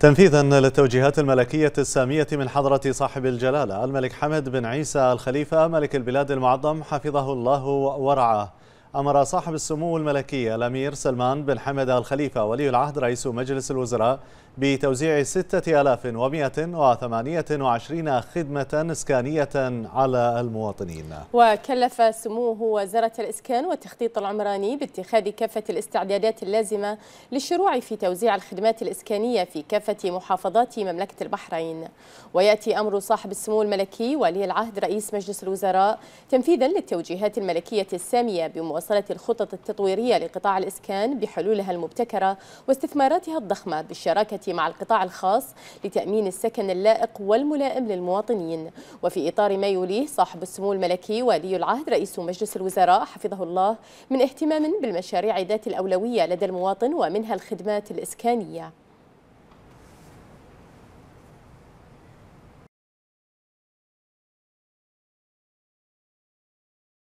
تنفيذا للتوجيهات الملكية السامية من حضرة صاحب الجلالة الملك حمد بن عيسى الخليفة ملك البلاد المعظم حفظه الله ورعاه أمر صاحب السمو الملكي الأمير سلمان بن حمد الخليفة ولي العهد رئيس مجلس الوزراء بتوزيع 6128 خدمة إسكانية على المواطنين وكلف سموه وزارة الإسكان والتخطيط العمراني باتخاذ كافة الاستعدادات اللازمة للشروع في توزيع الخدمات الإسكانية في كافة محافظات مملكة البحرين ويأتي أمر صاحب السمو الملكي ولي العهد رئيس مجلس الوزراء تنفيذا للتوجيهات الملكية السامية بمؤسسة مواصله الخطط التطويرية لقطاع الإسكان بحلولها المبتكرة واستثماراتها الضخمة بالشراكة مع القطاع الخاص لتأمين السكن اللائق والملائم للمواطنين وفي إطار ما يوليه صاحب السمو الملكي ولي العهد رئيس مجلس الوزراء حفظه الله من اهتمام بالمشاريع ذات الأولوية لدى المواطن ومنها الخدمات الإسكانية